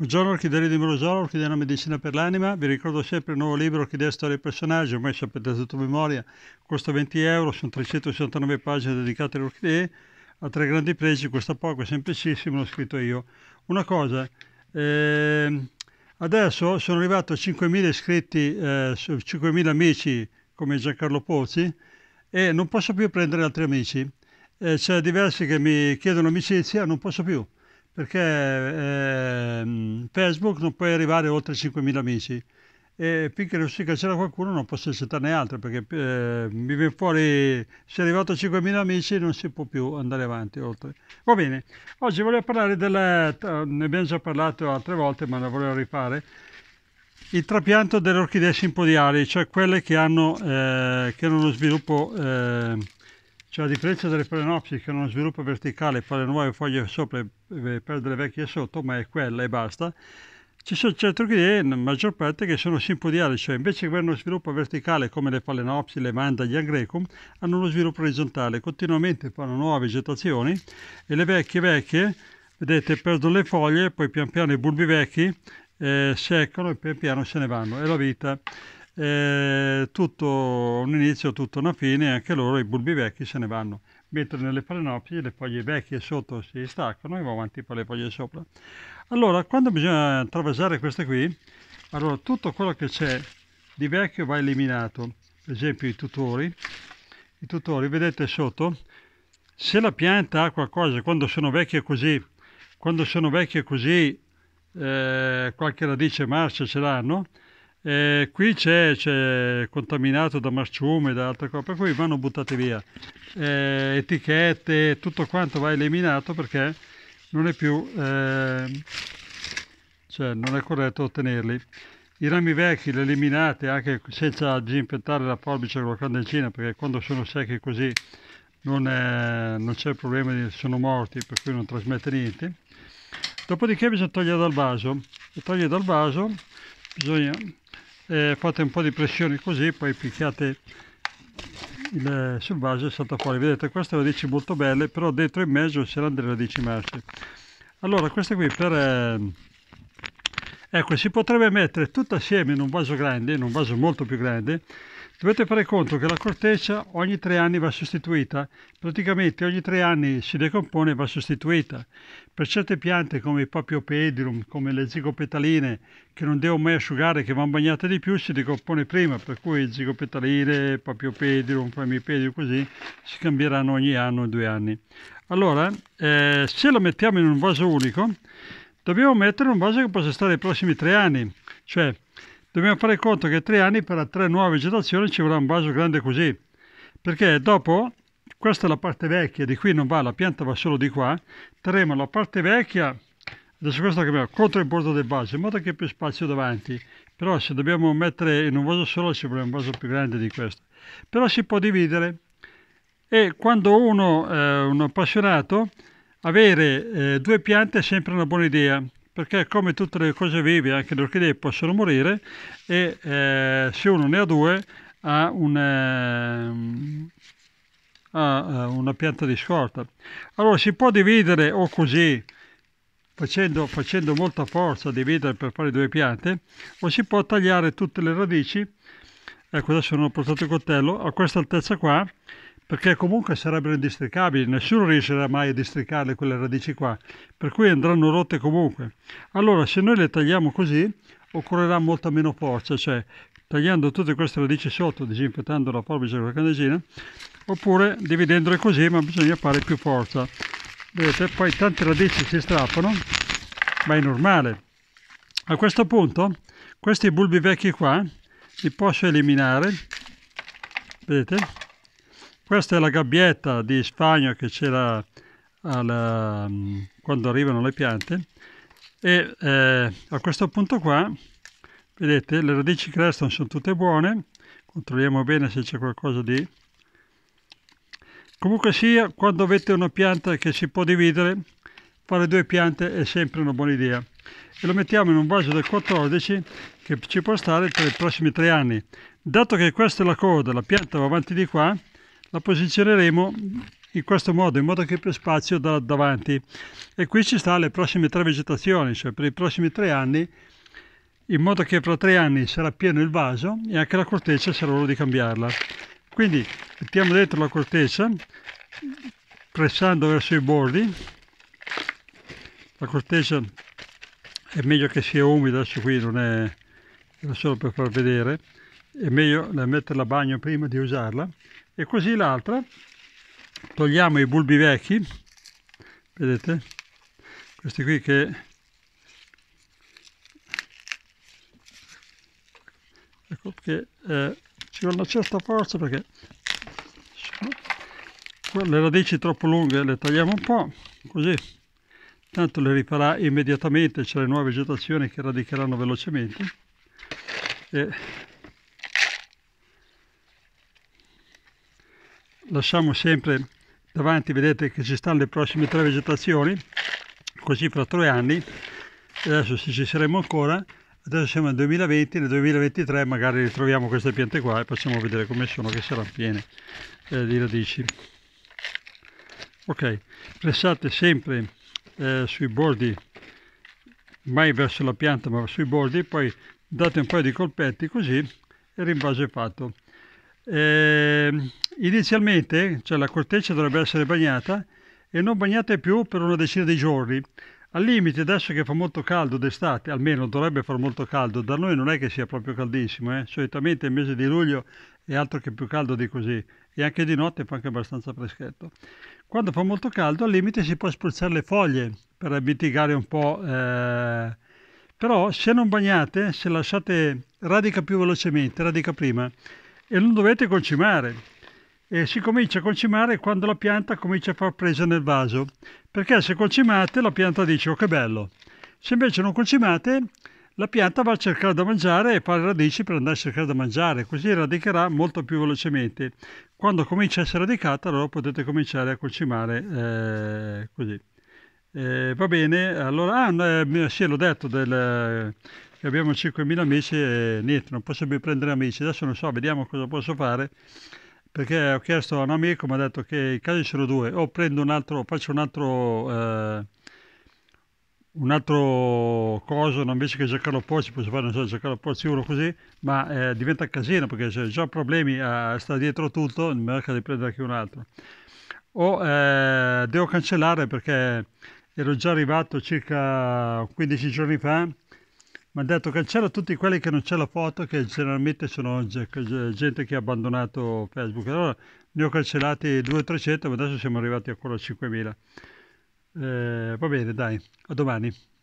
Buongiorno Orchidea di Morogiolo, Orchidea Medicina per l'Anima, vi ricordo sempre il nuovo libro Orchidea Storia e Personaggi, ormai sapete tutto a memoria, costa 20 euro, sono 369 pagine dedicate alle orchidee, ha tre grandi pregi, costa poco, è semplicissimo, l'ho scritto io. Una cosa, eh, adesso sono arrivato a 5.000 iscritti, eh, 5.000 amici come Giancarlo Pozzi e non posso più prendere altri amici, eh, c'è diversi che mi chiedono amicizia, non posso più perché eh, Facebook non puoi arrivare oltre 5.000 amici e finché non si cancella qualcuno non posso accettarne altro perché eh, mi viene fuori se è arrivato a 5.000 amici non si può più andare avanti oltre va bene oggi volevo parlare della ne abbiamo già parlato altre volte ma la volevo rifare il trapianto delle orchidee simpodiali cioè quelle che hanno, eh, che hanno uno sviluppo eh, cioè la differenza delle phalaenopsis che hanno uno sviluppo verticale, fare nuove foglie sopra e perdere le vecchie sotto, ma è quella e basta, ci sono certe orchidee, la maggior parte, che sono simpodiali, cioè invece che avere uno sviluppo verticale come le palenopsi, le manda, gli agrecum, hanno uno sviluppo orizzontale, continuamente fanno nuove vegetazioni e le vecchie vecchie, vedete, perdono le foglie, poi pian piano i bulbi vecchi eh, seccano e pian piano se ne vanno, è la vita eh, tutto un inizio, tutta una fine, anche loro i bulbi vecchi se ne vanno, mentre nelle palenopsi le foglie vecchie sotto si staccano e va avanti con le foglie sopra. Allora, quando bisogna travasare queste qui, allora tutto quello che c'è di vecchio va eliminato, per esempio i tutori, i tutori vedete sotto, se la pianta ha qualcosa, quando sono vecchie così, quando sono vecchie così, eh, qualche radice marcia ce l'hanno, e qui c'è, contaminato da marciume e da altre cose, per cui vanno buttate via eh, etichette, tutto quanto va eliminato perché non è più eh, cioè non è corretto ottenerli. I rami vecchi li eliminate anche senza disinfettare la forbice con la candelina perché quando sono secchi così non, c'è problema di sono morti per cui non trasmette niente. Dopodiché bisogna togliere dal vaso, e togliere dal vaso bisogna eh, fate un po' di pressione così poi picchiate il, sul vaso e salta fuori vedete queste radici molto belle però dentro in mezzo c'erano delle radici marce allora queste qui per eh, ecco si potrebbe mettere tutte assieme in un vaso grande in un vaso molto più grande Dovete fare conto che la corteccia ogni tre anni va sostituita, praticamente ogni tre anni si decompone e va sostituita. Per certe piante come il papiopedilum, come le zigopetaline, che non devo mai asciugare, che vanno bagnate di più, si decompone prima, per cui zigopetaline, papiopedilum, flamipedilum, così, si cambieranno ogni anno o due anni. Allora, eh, se la mettiamo in un vaso unico, dobbiamo mettere un vaso che possa stare i prossimi tre anni, cioè dobbiamo fare conto che tre anni per tre nuove vegetazioni ci vorrà un vaso grande così, perché dopo, questa è la parte vecchia, di qui non va, la pianta va solo di qua, terremo la parte vecchia, adesso questa che abbiamo, contro il bordo del vaso, in modo che più spazio davanti, però se dobbiamo mettere in un vaso solo ci vorrà un vaso più grande di questo, però si può dividere e quando uno è eh, un appassionato, avere eh, due piante è sempre una buona idea, perché come tutte le cose vive anche le orchidee possono morire e eh, se uno ne ha due ha un eh, eh, una pianta di scorta. Allora si può dividere o così, facendo, facendo molta forza, dividere per fare due piante, o si può tagliare tutte le radici, ecco adesso non ho portato il coltello, a questa altezza qua, perché comunque sarebbero indistricabili, nessuno riuscirà mai a districarle quelle radici qua, per cui andranno rotte comunque. Allora se noi le tagliamo così occorrerà molta meno forza, cioè tagliando tutte queste radici sotto, disinfettando la forbice con la candesina, oppure dividendole così, ma bisogna fare più forza. Vedete, poi tante radici si strappano, ma è normale. A questo punto, questi bulbi vecchi qua li posso eliminare, vedete, questa è la gabbietta di spagno che c'era alla, mm, quando arrivano le piante e eh, a questo punto qua vedete le radici creston sono tutte buone controlliamo bene se c'è qualcosa di comunque sia quando avete una pianta che si può dividere fare due piante è sempre una buona idea e lo mettiamo in un vaso del 14 che ci può stare per i prossimi tre anni dato che questa è la coda la pianta va avanti di qua la posizioneremo in questo modo, in modo che più spazio da davanti. E qui ci sta le prossime tre vegetazioni, cioè per i prossimi tre anni, in modo che fra tre anni sarà pieno il vaso e anche la corteccia sarà ora di cambiarla. Quindi mettiamo dentro la corteccia, pressando verso i bordi, la corteccia è meglio che sia umida, adesso qui non è, era solo per far vedere, è meglio metterla a bagno prima di usarla, e così l'altra togliamo i bulbi vecchi vedete questi qui che ecco che eh, ci vuole una certa forza perché le radici troppo lunghe le tagliamo un po' così tanto le riparà immediatamente c'è le nuove vegetazioni che radicheranno velocemente e lasciamo sempre davanti, vedete che ci stanno le prossime tre vegetazioni, così fra tre anni, adesso se ci saremo ancora, adesso siamo nel 2020, nel 2023 magari ritroviamo queste piante qua e facciamo vedere come sono, che saranno piene eh, di radici. Ok, pressate sempre eh, sui bordi, mai verso la pianta ma sui bordi, poi date un paio di colpetti così e il rinvaso è fatto. Eh, inizialmente cioè, la corteccia dovrebbe essere bagnata e non bagnata più per una decina di giorni. Al limite, adesso che fa molto caldo d'estate, almeno dovrebbe far molto caldo, da noi non è che sia proprio caldissimo, eh? solitamente il mese di luglio è altro che più caldo di così e anche di notte fa anche abbastanza freschetto. Quando fa molto caldo, al limite si può spruzzare le foglie per mitigare un po', eh... però se non bagnate, se lasciate radica più velocemente, radica prima, e non dovete concimare. E si comincia a concimare quando la pianta comincia a far presa nel vaso, perché se concimate la pianta dice oh che bello, se invece non concimate la pianta va a cercare da mangiare e fa le radici per andare a cercare da mangiare, così radicherà molto più velocemente. Quando comincia a essere radicata allora potete cominciare a concimare eh, così. Eh, va bene, allora, ah, eh, sì, l'ho detto del che abbiamo 5.000 amici e niente, non posso più prendere amici. Adesso non so, vediamo cosa posso fare, perché ho chiesto a un amico, mi ha detto che i casi sono due, o prendo un altro, faccio un altro, eh, un altro coso, invece che giocare a porci, posso fare, non so, giocare a porci uno così, ma eh, diventa casino, perché se già ho problemi a stare dietro tutto, mi manca di prendere anche un altro. O eh, devo cancellare perché ero già arrivato circa 15 giorni fa mi ha detto cancella tutti quelli che non c'è la foto, che generalmente sono gente che ha abbandonato Facebook. Allora ne ho cancellati 200-300, ma adesso siamo arrivati a quello 5.000. Eh, va bene, dai, a domani.